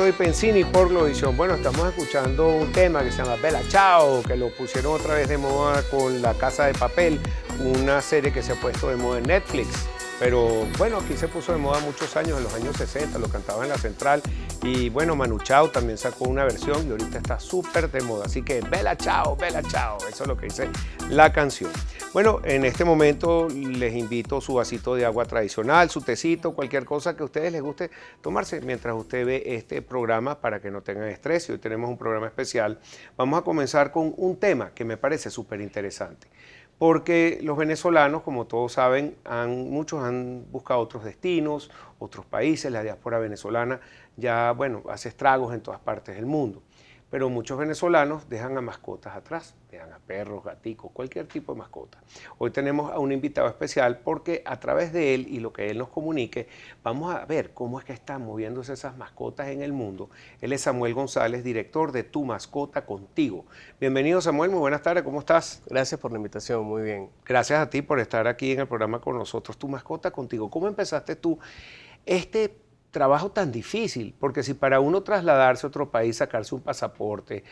Soy Pensini por Glovisión. Bueno, estamos escuchando un tema que se llama Bella Chao, que lo pusieron otra vez de moda con La Casa de Papel, una serie que se ha puesto de moda en Netflix. Pero bueno, aquí se puso de moda muchos años, en los años 60, lo cantaba en la central. Y bueno, Manu Chao también sacó una versión y ahorita está súper de moda. Así que Bella Chao, Bella Chao, eso es lo que dice la canción. Bueno, en este momento les invito su vasito de agua tradicional, su tecito, cualquier cosa que a ustedes les guste tomarse mientras usted ve este programa para que no tengan estrés. Y hoy tenemos un programa especial. Vamos a comenzar con un tema que me parece súper interesante. Porque los venezolanos, como todos saben, muchos han buscado otros destinos, otros países. La diáspora venezolana ya, bueno, hace estragos en todas partes del mundo pero muchos venezolanos dejan a mascotas atrás, dejan a perros, gaticos, cualquier tipo de mascota. Hoy tenemos a un invitado especial porque a través de él y lo que él nos comunique, vamos a ver cómo es que están moviéndose esas mascotas en el mundo. Él es Samuel González, director de Tu Mascota Contigo. Bienvenido Samuel, muy buenas tardes, ¿cómo estás? Gracias por la invitación, muy bien. Gracias a ti por estar aquí en el programa con nosotros, Tu Mascota Contigo. ¿Cómo empezaste tú este trabajo tan difícil, porque si para uno trasladarse a otro país, sacarse un pasaporte,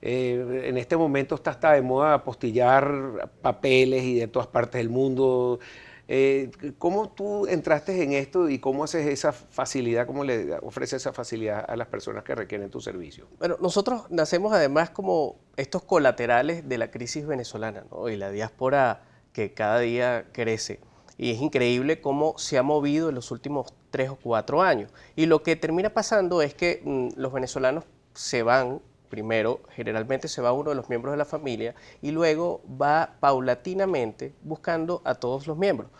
eh, en este momento está hasta de moda apostillar papeles y de todas partes del mundo. Eh, ¿Cómo tú entraste en esto y cómo haces esa facilidad, cómo le ofreces esa facilidad a las personas que requieren tu servicio? Bueno, nosotros nacemos además como estos colaterales de la crisis venezolana ¿no? y la diáspora que cada día crece. Y es increíble cómo se ha movido en los últimos tres o cuatro años. Y lo que termina pasando es que mm, los venezolanos se van primero generalmente se va uno de los miembros de la familia y luego va paulatinamente buscando a todos los miembros.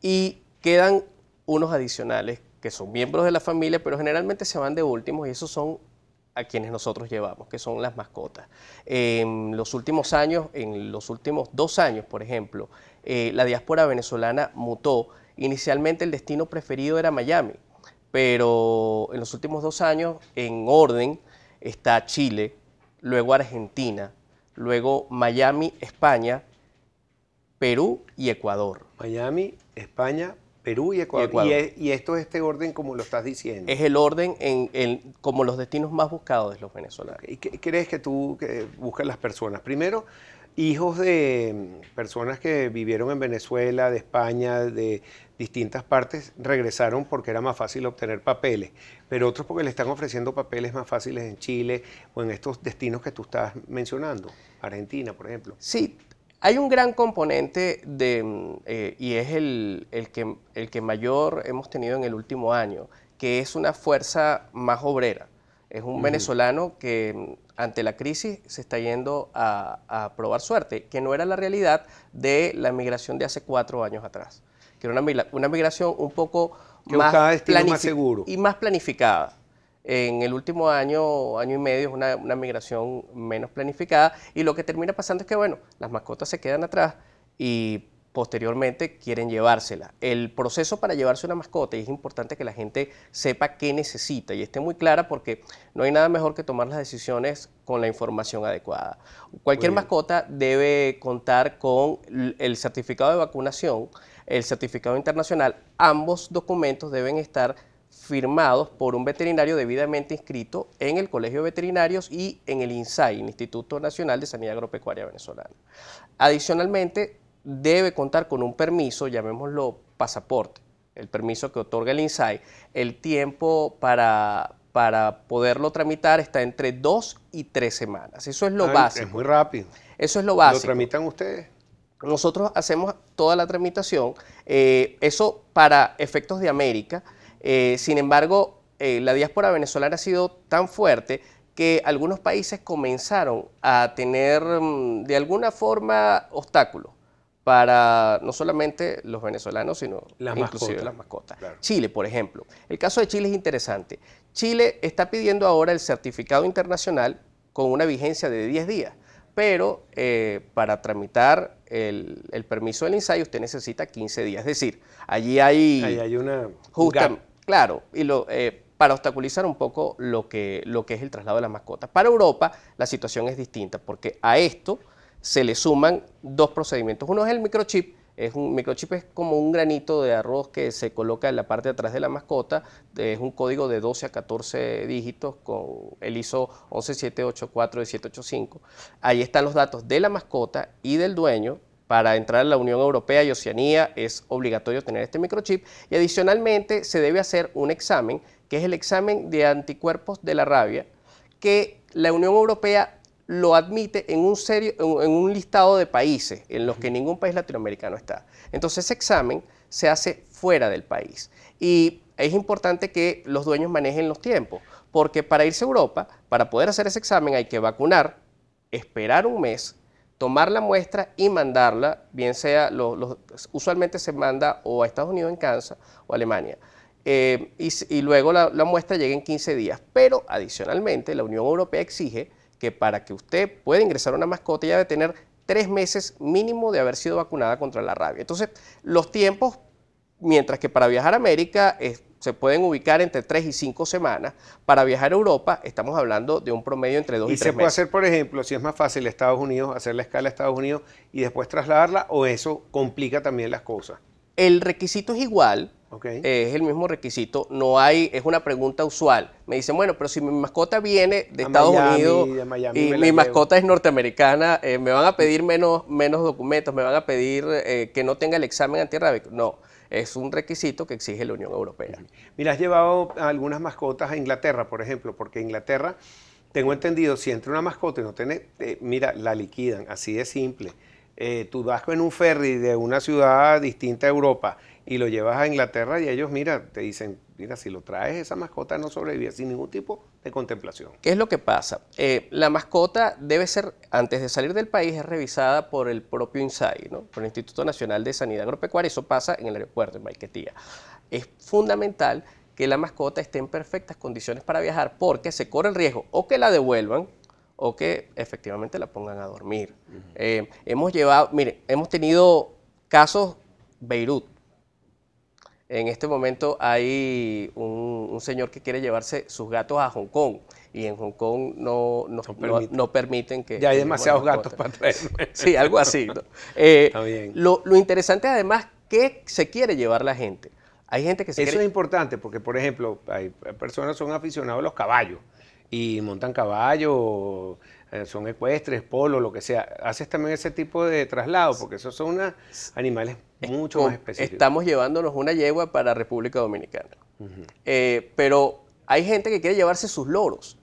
Y quedan unos adicionales que son miembros de la familia, pero generalmente se van de últimos y esos son a quienes nosotros llevamos, que son las mascotas. En los últimos años, en los últimos dos años, por ejemplo, eh, la diáspora venezolana mutó. Inicialmente el destino preferido era Miami, pero en los últimos dos años, en orden, está Chile, luego Argentina, luego Miami, España, Perú y Ecuador. Miami, España, Perú y Ecuador. Y, esto es este orden como lo estás diciendo. Es el orden en, como los destinos más buscados de los venezolanos. ¿Y qué crees que tú que buscas las personas? Primero, hijos de mm, personas que vivieron en Venezuela, de España, de distintas partes, regresaron porque era más fácil obtener papeles, pero otros porque le están ofreciendo papeles más fáciles en Chile o en estos destinos que tú estás mencionando, Argentina, por ejemplo. Sí, hay un gran componente de, mm, eh, y es el, que, el que mayor hemos tenido en el último año, que es una fuerza más obrera. Es un venezolano que mm, ante la crisis se está yendo a, probar suerte, que no era la realidad de la migración de hace cuatro años atrás, que era una, migración un poco más, más y más planificada en el último año, año y medio, es una, migración menos planificada y lo que termina pasando es que, bueno, las mascotas se quedan atrás y posteriormente quieren llevársela. El proceso para llevarse una mascota, y es importante que la gente sepa qué necesita y esté muy clara porque no hay nada mejor que tomar las decisiones con la información adecuada. Cualquier mascota debe contar con el certificado de vacunación, el certificado internacional, ambos documentos deben estar firmados por un veterinario debidamente inscrito en el Colegio de Veterinarios y en el INSAI, Instituto Nacional de Sanidad Agropecuaria Venezolana. Adicionalmente, debe contar con un permiso, llamémoslo pasaporte, el permiso que otorga el INSAI. El tiempo para, para poderlo tramitar está entre dos y tres semanas. Eso es lo básico. Es muy rápido. Eso es lo básico. ¿Lo tramitan ustedes? Nosotros hacemos toda la tramitación. Eh, eso para efectos de América eh, sin embargo, eh, la diáspora venezolana ha sido tan fuerte que algunos países comenzaron a tener mm, de alguna forma obstáculos para no solamente los venezolanos, sino las inclusive mascotas. las mascotas. Chile, por ejemplo. El caso de Chile es interesante. Chile está pidiendo ahora el certificado internacional con una vigencia de 10 días, pero eh, para tramitar el, permiso del ensayo usted necesita 15 días. Es decir, allí hay, una, justa, Claro, y eh, para obstaculizar un poco lo que, es el traslado de las mascotas. Para Europa la situación es distinta porque a esto se le suman dos procedimientos. Uno es el microchip, es un microchip es como un granito de arroz que se coloca en la parte de atrás de la mascota, es un código de 12 a 14 dígitos con el ISO 11784 y 785. Ahí están los datos de la mascota y del dueño para entrar a la Unión Europea y Oceanía es obligatorio tener este microchip y adicionalmente se debe hacer un examen, que es el examen de anticuerpos de la rabia, que la Unión Europea lo admite en un, en un listado de países en los que ningún país latinoamericano está. Entonces ese examen se hace fuera del país y es importante que los dueños manejen los tiempos, porque para irse a Europa, para poder hacer ese examen hay que vacunar, esperar un mes, tomar la muestra y mandarla, bien sea, los, usualmente se manda o a Estados Unidos en Kansas o a Alemania. Eh, y, luego la, muestra llega en 15 días. Pero adicionalmente, la Unión Europea exige que para que usted pueda ingresar a una mascota, ya debe tener tres meses mínimo de haber sido vacunada contra la rabia. Entonces, los tiempos, mientras que para viajar a América se pueden ubicar entre tres y cinco semanas. Para viajar a Europa estamos hablando de un promedio entre dos y, ¿Y se puede hacer, por ejemplo, si es más fácil Estados Unidos, hacer la escala a Estados Unidos y después trasladarla o eso complica también las cosas? El requisito es igual, es el mismo requisito, no hay, es una pregunta usual. Me dicen, bueno, pero si mi mascota viene de Estados Unidos y mi mascota es norteamericana, eh, me van a pedir menos, menos documentos, me van a pedir eh, que no tenga el examen antirrábico. No es un requisito que exige la Unión Europea. Mira, has llevado algunas mascotas a Inglaterra, por ejemplo, porque Inglaterra, tengo entendido, si entra una mascota y no tiene, eh, mira, la liquidan, así de simple. Eh, tú vas en un ferry de una ciudad distinta a Europa y lo llevas a Inglaterra y ellos, mira, te dicen, mira, si lo traes, esa mascota no sobrevive sin ningún tipo de contemplación. ¿Qué es lo que pasa? Eh, la mascota debe ser, antes de salir del país, es revisada por el propio INSAI, ¿no? por el Instituto Nacional de Sanidad Agropecuaria, eso pasa en el aeropuerto, de Maiquetía. Es fundamental que la mascota esté en perfectas condiciones para viajar porque se corre el riesgo o que la devuelvan o que efectivamente la pongan a dormir. Eh, hemos llevado, mire, hemos tenido casos, Beirut, en este momento hay un, señor que quiere llevarse sus gatos a Hong Kong y en Hong Kong no, no, permiten. que... Ya hay demasiados gatos para traer. Sí, algo así. Eh, lo, interesante además, ¿qué se quiere llevar la gente? Hay gente que se Eso es importante porque, por ejemplo, hay personas que son aficionados a los caballos y montan caballos eh, son ecuestres, polos, lo que sea. ¿Haces también ese tipo de traslado? Porque esos son animales mucho más específicos. Estamos llevándonos una yegua para República Dominicana. Eh, pero hay gente que quiere llevarse sus loros.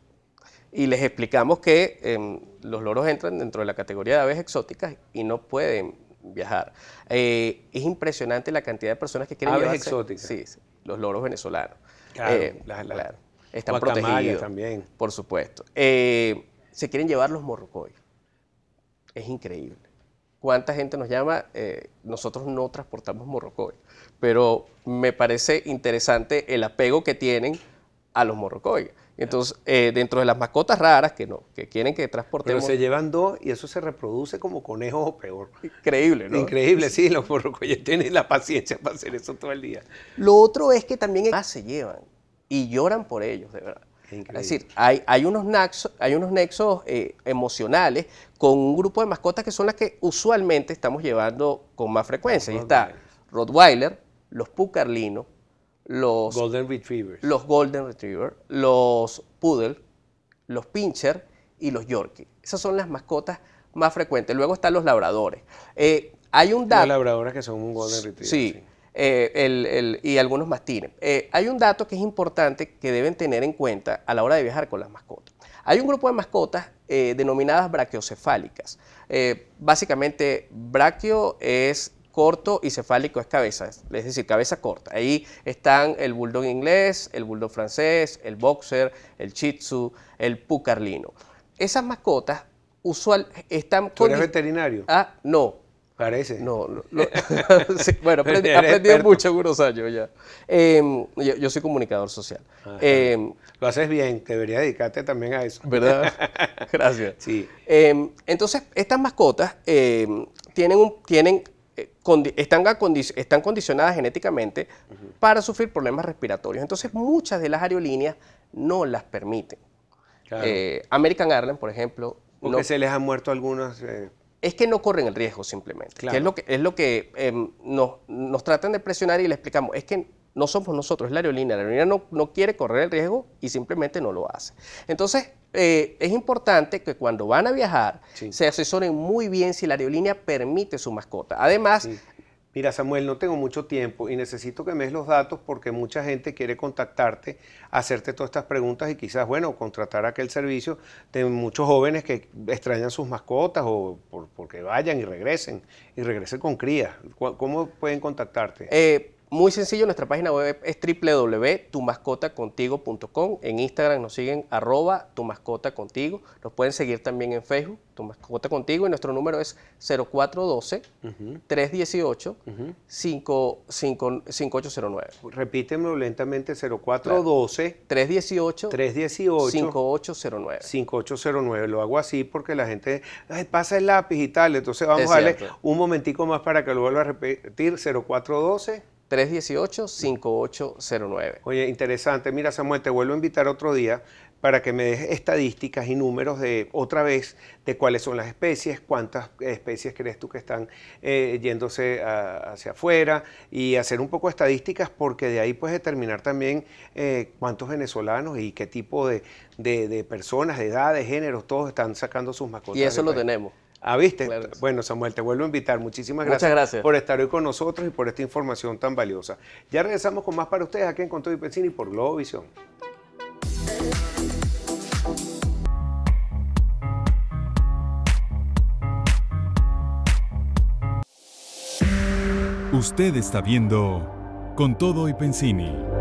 Y les explicamos que em, los loros entran dentro de la categoría de aves exóticas y no pueden viajar. Eh, es impresionante la cantidad de personas que quieren aves llevarse. exóticas. Sí, sí, los loros venezolanos. Claro, claro. Están protegidos. también. Por supuesto se quieren llevar los morrocoy. Es increíble. ¿Cuánta gente nos llama? Eh, nosotros no transportamos morrocoy, pero me parece interesante el apego que tienen a los morrocoy. Entonces, eh, dentro de las mascotas raras que no, que quieren que transportemos. Pero se llevan dos y eso se reproduce como conejo o peor. Increíble, ¿no? Increíble, sí, los morrocoyes tienen la paciencia para hacer eso todo el día. Lo otro es que también más ah, se llevan y lloran por ellos, de verdad. Es decir, hay, hay, unos nexos, hay unos nexos eh, emocionales con un grupo de mascotas que son las que usualmente estamos llevando con más frecuencia. Ahí está Rottweiler, los Pucarlino, los Golden Retrievers, los Golden Retriever, los Poodle, los Pincher y los Yorkie. Esas son las mascotas más frecuentes. Luego están los labradores. Eh, hay un dato. Los labradores que son un Golden Retriever. sí. Eh, y algunos mastines. Eh, hay un dato que es importante que deben tener en cuenta a la hora de viajar con las mascotas. Hay un grupo de mascotas eh, denominadas brachiocefálicas. Eh, básicamente, brachio es corto y cefálico es cabeza, es decir, cabeza corta. Ahí están el bulldog inglés, el bulldog francés, el boxer, el shih tzu, el pucarlino. Esas mascotas usual están... ¿Tú eres veterinario? Ah, no, Parece. No, bueno, aprendí, aprendido mucho en años ya. Em, yo, soy comunicador social. Em, Lo haces bien, debería dedicarte también a eso. ¿Verdad? Gracias. Em, entonces, estas mascotas tienen, un, tienen eh, están, están condicionadas genéticamente para sufrir problemas respiratorios. Entonces, muchas de las aerolíneas no las permiten. Eh, American Airlines, por ejemplo. Porque se les ha muerto algunas. Eh, es que no corren el riesgo simplemente. es lo que, es lo que em, nos, tratan de presionar y le explicamos, es que no somos nosotros, es la aerolínea. La aerolínea no, quiere correr el riesgo y simplemente no lo hace. Entonces, eh, es importante que cuando van a viajar se asesoren muy bien si la aerolínea permite su mascota. Además, mira Samuel, no tengo mucho tiempo y necesito que me des los datos porque mucha gente quiere contactarte, hacerte todas estas preguntas y quizás, bueno, contratar aquel servicio de muchos jóvenes que extrañan sus mascotas o porque vayan y regresen, y regresen con cría. ¿Cómo pueden contactarte? Eh, muy sencillo, nuestra página web es www.tumascotacontigo.com. En Instagram nos siguen arroba Contigo. Nos pueden seguir también en Facebook, Tu Contigo. Y nuestro número es 0412-318-5809. Repíteme lentamente, 0412-318-5809. 5809. Lo hago así porque la gente, pasa el lápiz y tal. Entonces vamos a darle un momentico más para que lo vuelva a repetir, 0412. 318-5809. Oye, interesante. Mira, Samuel, te vuelvo a invitar otro día para que me des estadísticas y números de otra vez de cuáles son las especies, cuántas especies crees tú que están eh, yéndose hacia afuera y hacer un poco de estadísticas porque de ahí puedes determinar también eh, cuántos venezolanos y qué tipo de, personas, de edad, de géneros, todos están sacando sus mascotas. Y eso lo tenemos. Ah, viste. Bueno, Samuel, te vuelvo a invitar. Muchísimas gracias, por estar hoy con nosotros y por esta información tan valiosa. Ya regresamos con más para ustedes aquí en Conto y Pensini por Globovisión. Usted está viendo Con Todo y Pensini.